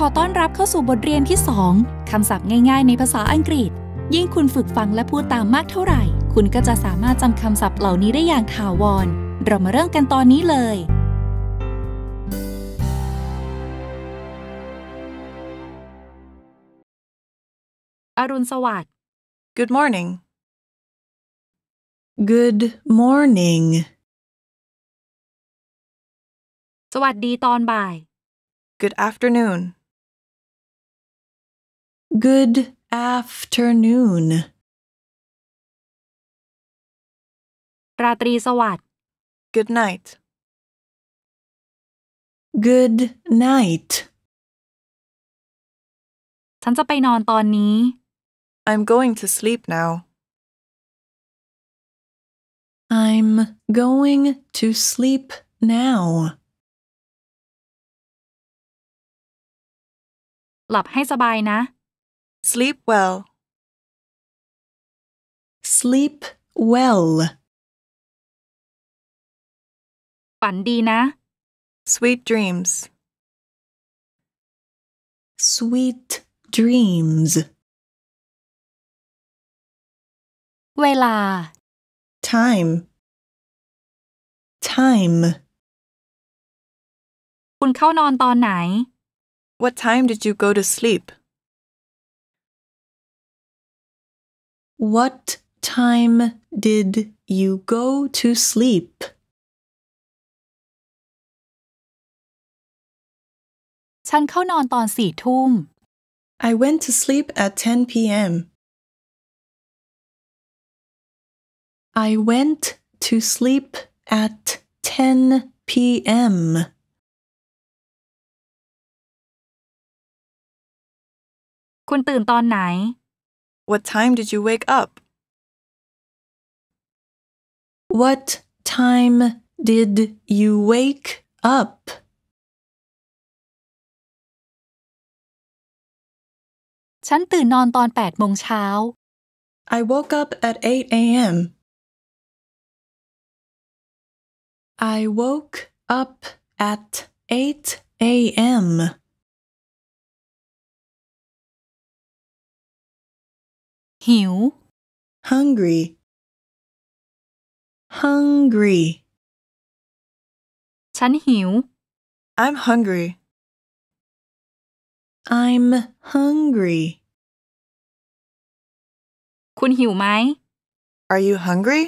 ขอต้อนรับเข้าสู่บทเรียนที่ 2คำศัพท์ง่ายๆในภาษาอังกฤษยิ่งคุณฝึกฟังและพูดตามมากเท่าไหร่ คุณก็จะสามารถจำคำศัพท์เหล่านี้ได้อย่างถาวรเรามาเริ่มกันตอนนี้เลย อรุณสวัสดิ์ Good morning Good morning สวัสดีตอนบ่าย Good afternoon Good afternoon. ราตรีสวัสดิ์ Good night. Good night. ฉันจะไปนอนตอนนี้ I'm going to sleep now. I'm going to sleep now. หลับให้สบายนะ Sleep well. Sleep well. ฝันดีนะ Sweet dreams. Sweet dreams. เวลา Time. Time. คุณเข้านอนตอนไหน What time did you go to sleep? What time did you go to sleep? ฉันเข้านอนตอนสี่ทุ่ม I went to sleep at 10 p.m. I went to sleep at 10 p.m. คุณตื่นตอนไหน What time did you wake up? What time did you wake up? I woke up at 8 a.m. I woke up at 8 a.m. หิว hungry hungry ฉันหิว I'm hungry I'm hungry คุณหิวไหม Are you hungry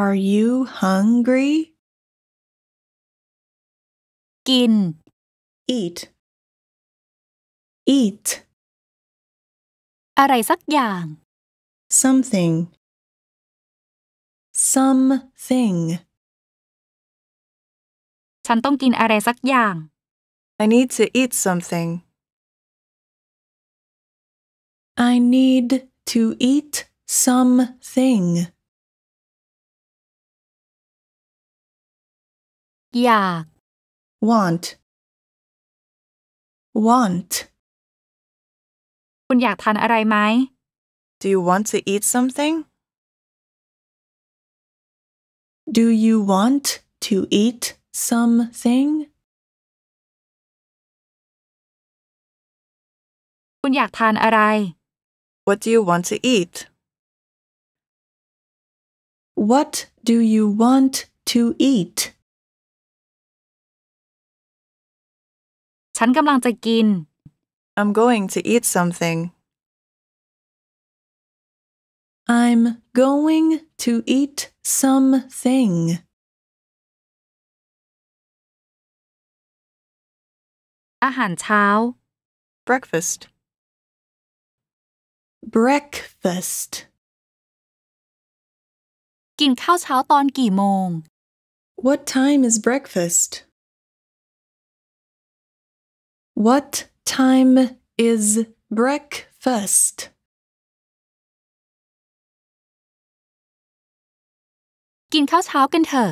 Are you hungry กิน Eat Eat อะไรสักอย่าง something something ฉันต้องกินอะไรสักอย่าง I need to eat something I need to eat something อยาก want want คุณอยากทานอะไรไหม Do you want to eat something Do you want to eat something คุณอยากทานอะไร What do you want to eat What do you want to eat ฉันกำลังจะกิน I'm going to eat something. I'm going to eat something. breakfast breakfast กินข้าวเช้าตอนกี่โมง What time is breakfast What time is breakfast? กนขาวเชากนเถอะ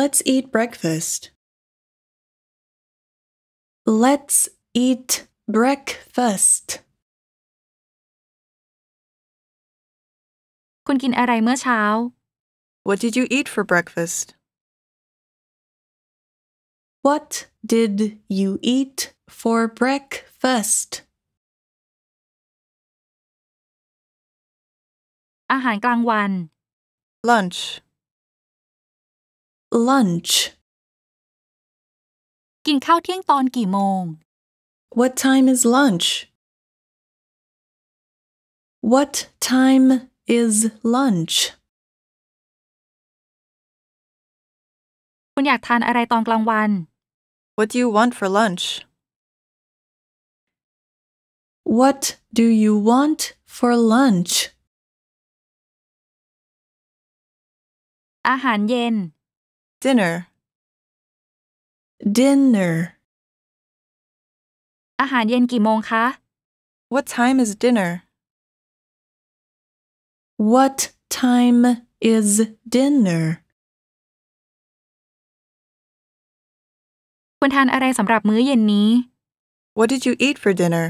Let's eat breakfast. Let's eat breakfast. คุณกินอะไรเมื่อเช้า What did you eat for breakfast? What did you eat for breakfast อาหารกลางวัน lunch lunch กินข้าวเที่ยงตอนกี่โมง What time is lunch What time is lunch คุณอยากทานอะไรตอนกลางวัน What do you want for lunch what do you want for lunch? อาหารเย็น dinner dinner อาหารเย็นกี่โมงคะ What time is dinner What time is dinner คุณทานอะไรสำหรับมื้อเย็นนี้ What did you eat for dinner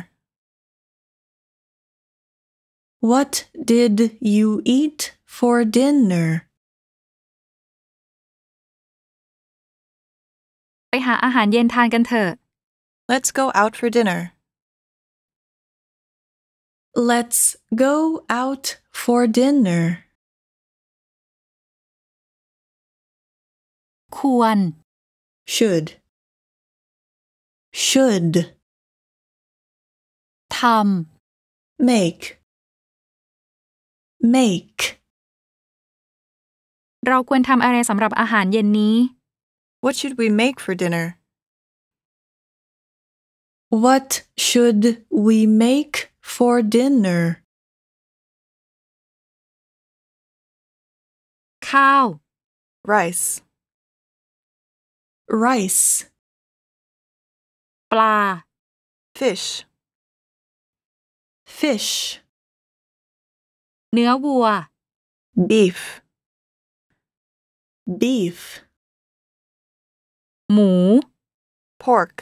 what did you eat for dinner? ไปหาอาหารเย็นทานกันเถอะ Let's go out for dinner. Let's go out for dinner. ควร should should ทำ make make เราควรทำอะไรสำหรับอาหารเย็นนี้ What should we make for dinner What should we make for dinner ข้าว rice rice ปลา fish fish เนื้อวัว beef beef หมู pork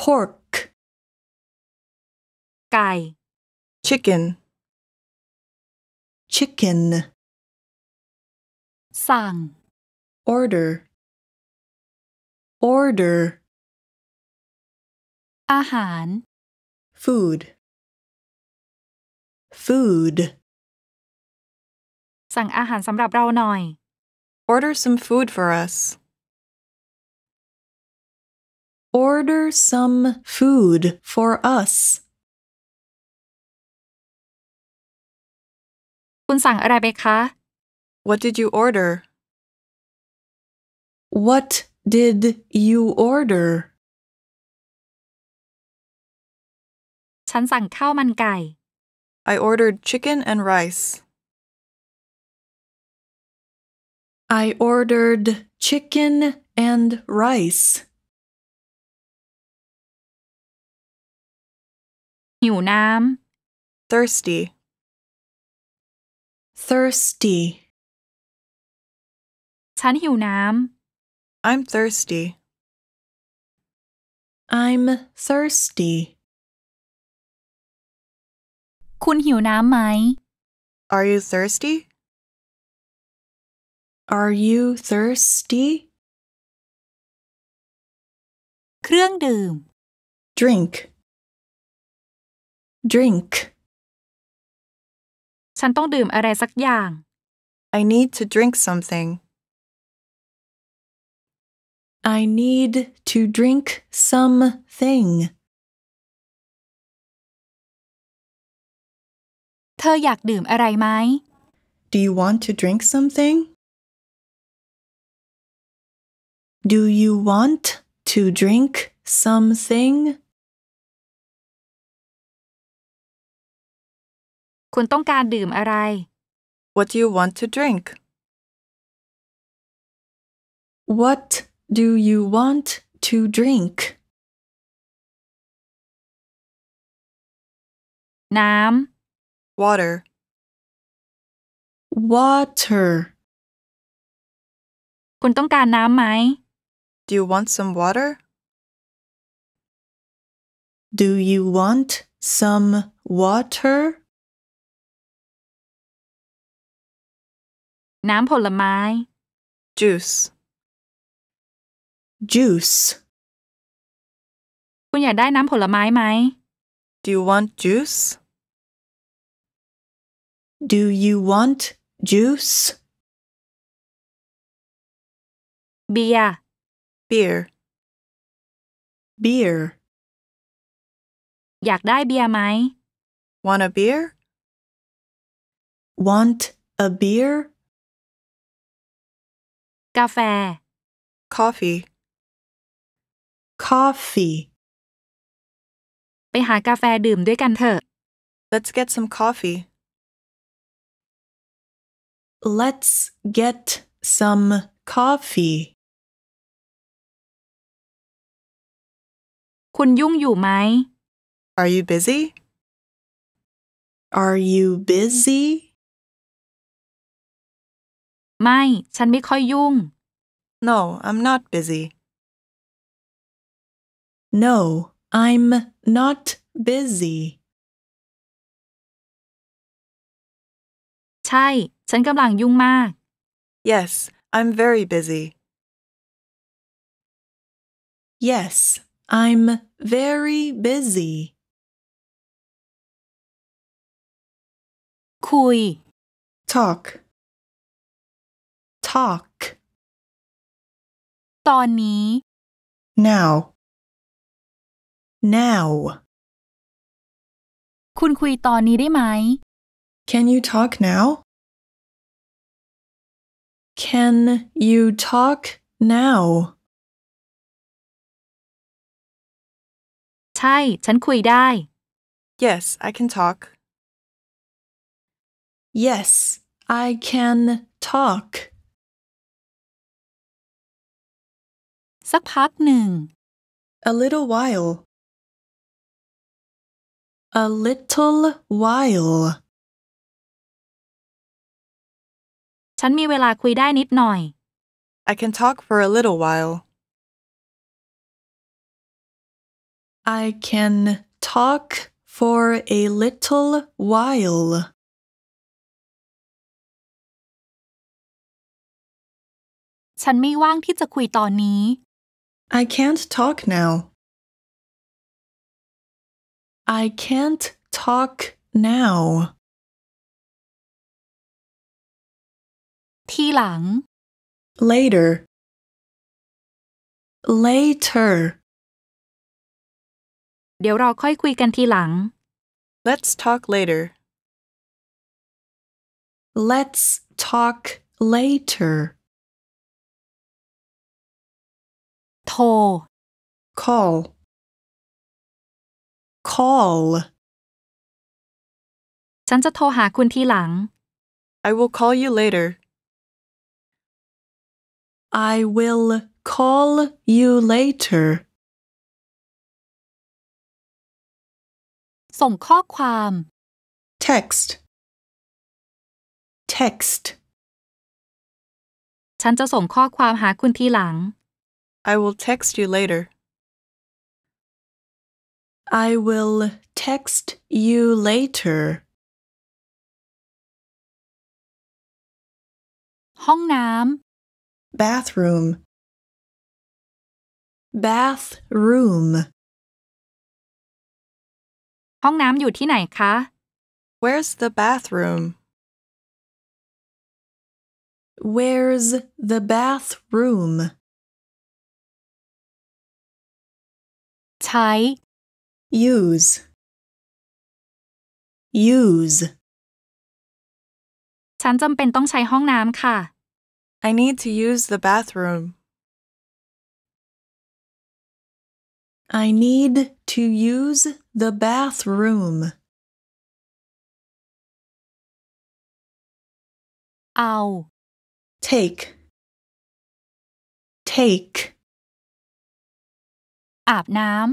pork ไก่ chicken chicken สั่ง order order อาหาร food food สั่งอาหารสำหรับเราหน่อย Order some food for us Order some food for us คุณสั่งอะไรไปคะ What did you order? What did you order? ฉันสั่งข้าวมันไก่ I ordered chicken and rice. I ordered chicken and rice. หิวน้ำ thirsty thirsty ฉันหิวน้ำ I'm thirsty I'm thirsty คุณหิวน้ำไหม Are you thirsty? Are you thirsty? เครื่องดื่ม Drink. Drink. ฉันต้องดื่มอะไรสักอย่าง I need to drink something. I need to drink something. ธออยากดื่มอะไรไหม Do you want to drink something? Do you want to drink something? คุณต้องการดื่มอะไร What do you want to drink? What do you want to drink? น้ำ water water คุณต้องการน้ำไหม Do you want some water Do you want some water น้ำผลไม้ Juice Juice คุณอยากได้น้ำผลไม้ไหม Do you want juice do you want juice? Beer. Beer. Beer. อยากได้เบียร์ไหม Want a beer? Want a beer? กาแฟ Coffee. Coffee. ไปหากาแฟดื่มด้วยกันเถอะ Let's get some coffee. Let's get some coffee. คุณยุ่งอยู่ไหม Are you busy? Are you busy? ไม่ ฉันไม่ค่อยยุ่ง No, I'm not busy. No, I'm not busy. ใช่ ฉันกำลังยุ่งมาก Yes I'm very busy Yes I'm very busy คุย talk talk ตอนนี้ now now คุณคุยตอนนี้ได้ไหม Can you talk now? Can you talk now? ใช่ Yes, I can talk. Yes, I can talk. สักพักหนึ่ง A little while. A little while. ฉันมีเวลาคุยได้นิดหน่อย I can talk for a little while I can talk for a little while ฉันไม่ว่างที่จะคุยตอนนี้ I can't talk now I can't talk now ทีหลัง later later เดี๋ยวเราค่อยคุยกันทีหลัง let's talk later let's talk later โทร call call ฉันจะโทรหาคุณทีหลัง I will call you later I will call you later. ส่งข้อความ text text ฉันจะส่งข้อความหาคุณทีหลัง I will text you later. I will text you later. ห้องน้ำ bathroom bathroom ห้องน้ำอยู่ที่ไหนคะ Where's the bathroom Where's the bathroom ใช้ use use ฉันจำเป็นต้องใช้ห้องน้ำค่ะ I need to use the bathroom. I need to use the bathroom. Ow. take take Abnam.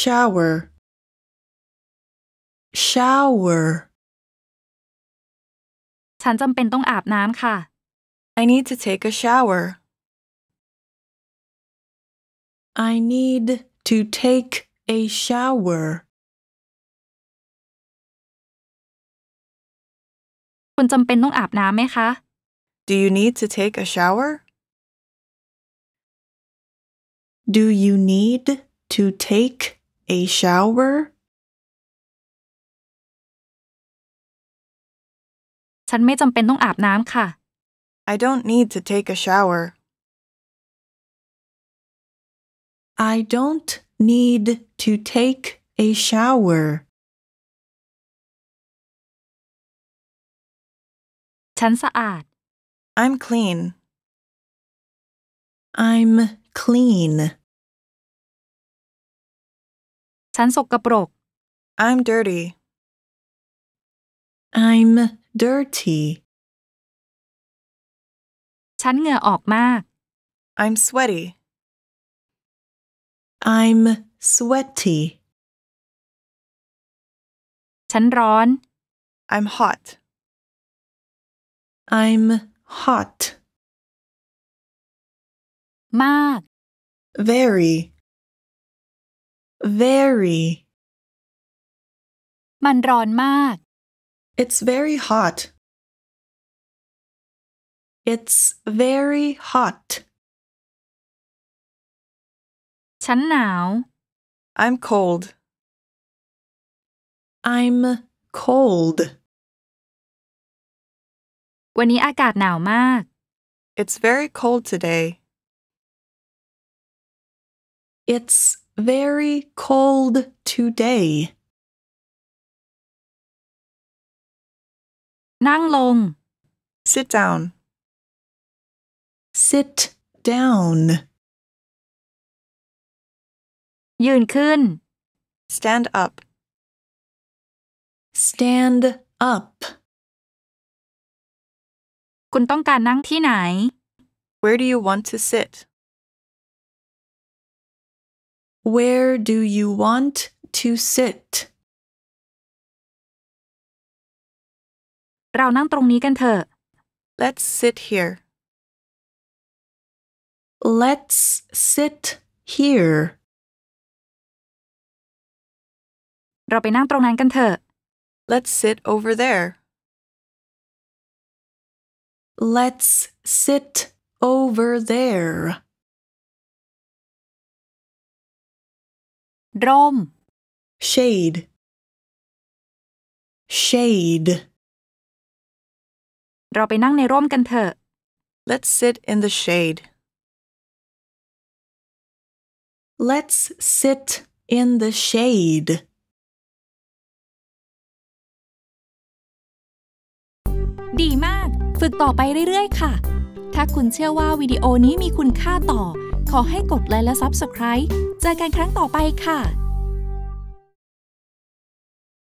shower shower ฉันจำเป็นต้องอาบน้ำค่ะ I need to take a shower. I need to take a shower. คุณจำเป็นต้องอาบน้ำไหมคะ Do you need to take a shower? Do you need to take a shower? ฉันไม่จำเป็นต้องอาบน้ำค่ะ I don't need to take a shower. I don't need to take a shower. I'm clean. I'm clean. I'm dirty. I'm dirty. ฉันเหงื่อออกมาก I'm sweaty I'm sweaty ฉันร้อน I'm hot I'm hot มาก very very มันร้อนมาก It's very hot It's very hot. ฉันหนาว I'm cold. I'm cold. วันนี้อากาศหนาวมาก It's very cold today. It's very cold today. นั่งลง Sit down sit down ยืนขึ้น stand up stand up คุณต้องการนั่งที่ไหน where do you want to sit where do you want to sit เรานั่งตรงนี้กันเถอะ let's sit here Let's sit here. เราไปนั่งตรงนั้นกันเถอะ Let's sit over there. Let's sit over there. ร่ม Shade. Shade. เราไปนั่งในร่มกันเถอะ Let's sit in the shade. Let's sit in the shade. ดีมาก ฝึกต่อไปเรื่อยๆ ค่ะ ถ้าคุณเชื่อว่าวิดีโอนี้มีคุณค่าต่อ ขอให้กดไลค์และ Subscribe เจอกันครั้งต่อไปค่ะ